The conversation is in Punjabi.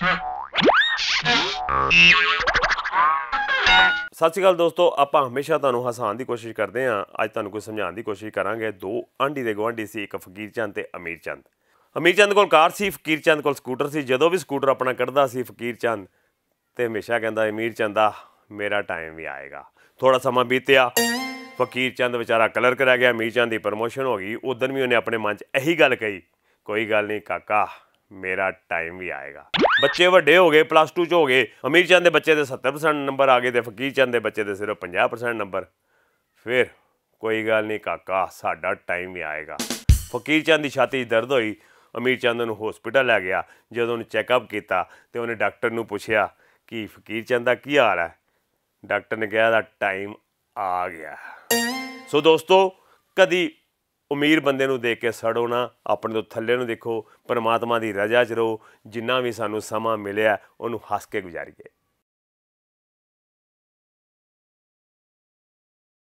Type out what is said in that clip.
ਸਤਿ ਸ਼੍ਰੀ ਅਕਾਲ ਦੋਸਤੋ ਆਪਾਂ ਹਮੇਸ਼ਾ ਤੁਹਾਨੂੰ ਹਸਾਉਣ ਦੀ ਕੋਸ਼ਿਸ਼ ਕਰਦੇ ਆਂ ਅੱਜ ਤੁਹਾਨੂੰ ਕੋਈ ਸਮਝਾਉਣ ਦੀ ਕੋਸ਼ਿਸ਼ ਕਰਾਂਗੇ ਦੋ ਆਂਡੀ ਦੇ ਗਵਾਂਡੀ ਸੀ ਇੱਕ ਫਕੀਰ ਚੰਦ ਤੇ ਅਮੀਰ ਚੰਦ ਅਮੀਰ ਚੰਦ ਕੋਲ ਕਾਰ ਸੀ ਫਕੀਰ ਚੰਦ ਕੋਲ ਸਕੂਟਰ ਸੀ ਜਦੋਂ ਵੀ ਸਕੂਟਰ ਆਪਣਾ ਕੱਢਦਾ ਸੀ ਫਕੀਰ ਚੰਦ ਤੇ ਹਮੇਸ਼ਾ ਕਹਿੰਦਾ ਅਮੀਰ ਚੰਦ ਆ ਮੇਰਾ ਟਾਈਮ ਵੀ ਆਏਗਾ ਥੋੜਾ ਸਮਾਂ ਬੀਤਿਆ ਫਕੀਰ ਚੰਦ ਵਿਚਾਰਾ ਕਲਰ ਕਰਾ ਗਿਆ ਅਮੀਰ ਚੰਦ ਦੀ ਪ੍ਰਮੋਸ਼ਨ ਹੋ ਗਈ ਉਦੋਂ ਵੀ ਉਹਨੇ ਆਪਣੇ ਮਨ 'ਚ ਇਹੀ ਗੱਲ ਕਹੀ ਕੋਈ ਗੱਲ ਨਹੀਂ ਕਾਕਾ ਮੇਰਾ ਟਾਈਮ ਵੀ ਆਏਗਾ ਬੱਚੇ ਵੱਡੇ ਹੋ ਗਏ ਪਲੱਸ 2 ਚ ਹੋ ਗਏ ਅਮੀਰ ਚੰਦ ਦੇ ਬੱਚੇ ਦੇ 70% ਨੰਬਰ ਆ ਗਏ ਤੇ ਫਕੀਰ ਚੰਦ ਦੇ ਬੱਚੇ ਦੇ ਸਿਰਫ 50% ਨੰਬਰ ਫਿਰ ਕੋਈ ਗੱਲ ਨਹੀਂ ਕਾਕਾ ਸਾਡਾ ਟਾਈਮ ਵੀ ਆਏਗਾ ਫਕੀਰ ਚੰਦ ਦੀ ਛਾਤੀ 'ਚ ਦਰਦ ਹੋਈ ਅਮੀਰ ਚੰਦ ਨੂੰ ਹਸਪੀਟਲ ਲੈ ਗਿਆ ਜਦੋਂ ਉਹਨੇ ਚੈੱਕਅਪ ਕੀਤਾ ਤੇ ਉਹਨੇ ਡਾਕਟਰ ਨੂੰ ਪੁੱਛਿਆ ਕਿ ਫਕੀਰ ਚੰਦ ਦਾ ਕੀ ਹਾਲ ਹੈ ਡਾਕਟਰ ਨੇ ਕਿਹਾ ਦਾ ਟਾਈਮ ਆ ਗਿਆ ਸੋ ਦੋਸਤੋ ਕਦੀ ਉਮੀਰ ਬੰਦੇ ਨੂੰ ਦੇਖ ਕੇ ਸੜੋ ਨਾ ਆਪਣੇ ਤੋਂ ਥੱਲੇ ਨੂੰ ਦੇਖੋ ਪਰਮਾਤਮਾ ਦੀ ਰਜ਼ਾ 'ਚ ਰਹੋ ਜਿੰਨਾ ਵੀ ਸਾਨੂੰ ਸਮਾਂ ਮਿਲਿਆ ਉਹਨੂੰ ਹੱਸ ਕੇ ਗੁਜ਼ਾਰੀਏ